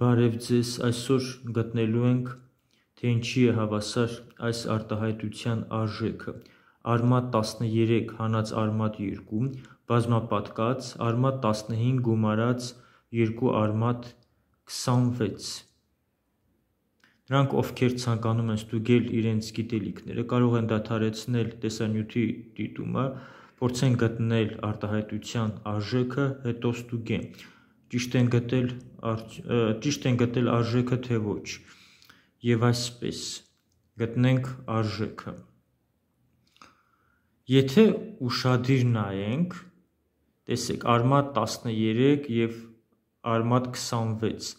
Բարև ձեզ, այսօր գտնելու ենք, թե ինչի է հավասար այս արտահայտության արժեքը։ Արմատ 13 հանած արմատ 2, բազմապատկած, արմատ 15 գումարած 2 արմատ 26։ Նրանք, ովքեր ցանկանում են ստուգել իրենց գիտելիքները, կարող են դադարեցնել տեսանյութի դիտումը, փորձեն գտնել արտահայտության արժեքը, հետո ստուգեն ճիշտ են գտել ճիշտ են գտել արժեքը թե ոչ եւ այսպես գտնենք արժեքը եթե ուրشادիր նայենք տեսեք արմատ 13 եւ արմատ 26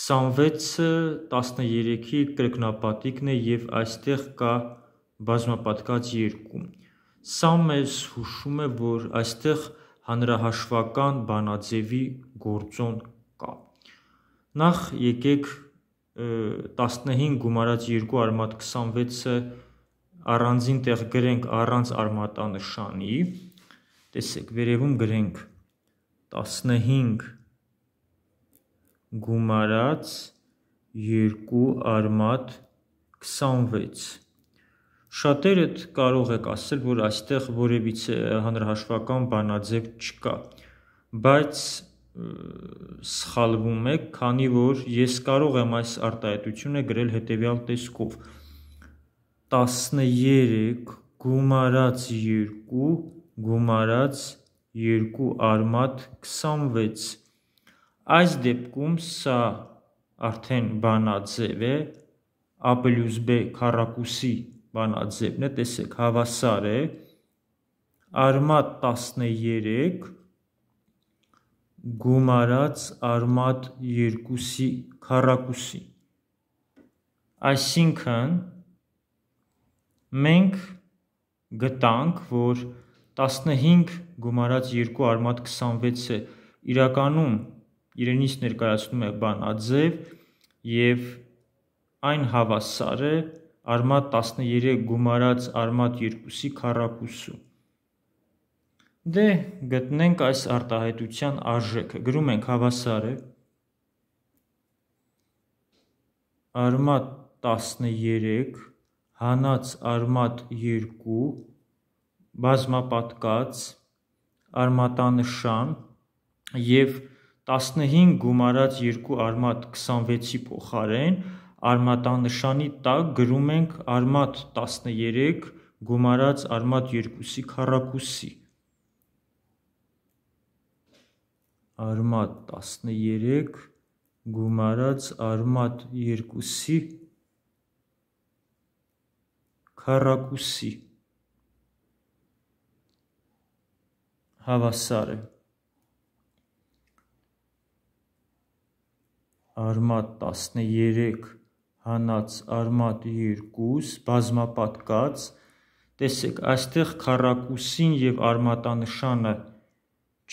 26-ը 13-ի կրկնապատիկն է եւ այստեղ կա բազմապատկած 2 սա մեզ հուշում է որ այստեղ 13 հանրահաշվական բանաձևի գործոն կա։ Նախ եկեք 15 գումարած 2 արմատ 26-ը առանձին տեղ գրենք առանց արմատանշանի։ Տեսեք, վերևում գրենք 15 գումարած 2 արմատ 26 Շատերը կարող եք ասել, որ այստեղ որևիցե հանրահաշվական բանաձև չկա, բայց սխալվում եք, քանի որ ես կարող եմ այս արտահայտությունը գրել հետևյալ տեսքով. 13 գումարած 2 գումարած 2 արմատ 26 Այս դեպքում սա արդեն բանաձև է, a+b քառակուսի 2 Վանաձևն է, տեսեք, հավասար է, արմատ 13, գումարած արմատ 2-ի քառակուսի։ Այսինքն, մենք գտանք, որ 15 գումարած 2 արմատ 26 է, իրականում իրենից ներկայացնում է բանաձև և այն հավասար է 0.5 Արմատ 13 գումարած Արմատ 2-ի քառակուսու։ Դե, գտնենք այս արտահայտության արժեքը։ Գրում ենք հավասար է։ Արմատ 13 հանած արմատ 2 բազմապատկած արմատանշան եւ 15 գումարած 2 արմատ 26-ի փոխարեն արմատանշանի տակ գրում ենք արմատ 13 գումարած արմատ 2-ի քառակուսի արմատ 13 գումարած արմատ 2-ի քառակուսի հավասար է արմատ 13 հանած արմատ 2, բազմապատկած։ Տեսեք, այստեղ քառակուսին եւ արմատանշանը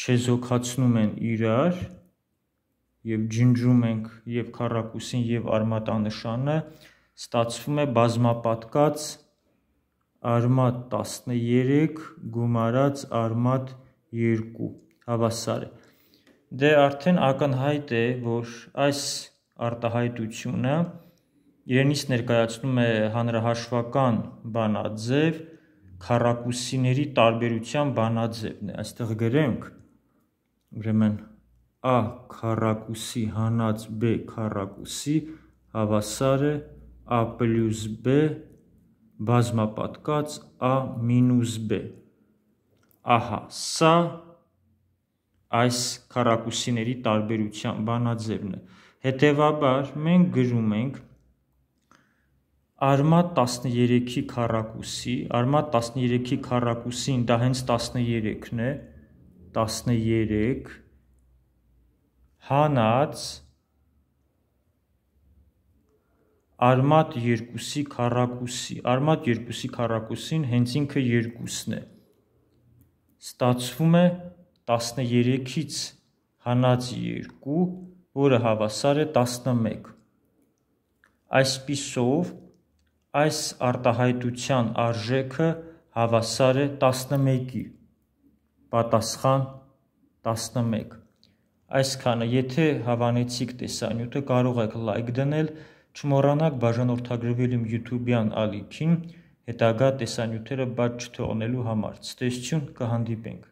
չեզոքացնում են իրար եւ ջնջում ենք եւ քառակուսին եւ արմատանշանը ստացվում է բազմապատկած արմատ 13 գումարած արմատ 2 հավասար է դե արդեն ակնհայտ է որ այս արտահայտությունը իրենից ներկայացնում է հանրահաշվական բանաձև քառակուսիների տարբերության բանաձևն է այստեղ գրենք ուրեմն a քառակուսի հանած b քառակուսի հավասար է a + b բազմապատկած a - b ահա սա այս քառակուսիների տարբերության բանաձևն է հետեւաբար մենք գրում ենք Արմա 13-ի քառակուսի, Արմա 13-ի քառակուսին դա հենց 13-ն է, 13 հանած Արմատ 2-ի քառակուսի, Արմատ 2-ի քառակուսին հենց ինքը 2-ն է։ Ստացվում է 13-ից հանած 2, որը հավասար է 11։ Այսписով այս արտահայտության արժեքը հավասար է 11-ի։ Պատասխան 11։ Այսքանը, եթե հավանեցիք տեսանյութը, կարող եք լայք դնել, չմոռանաք բաժանորդագրվել իմ YouTube-յան ալիքին հետագա տեսանյութերը բաց չթողնելու համար։ Ցտեսություն, կհանդիպենք։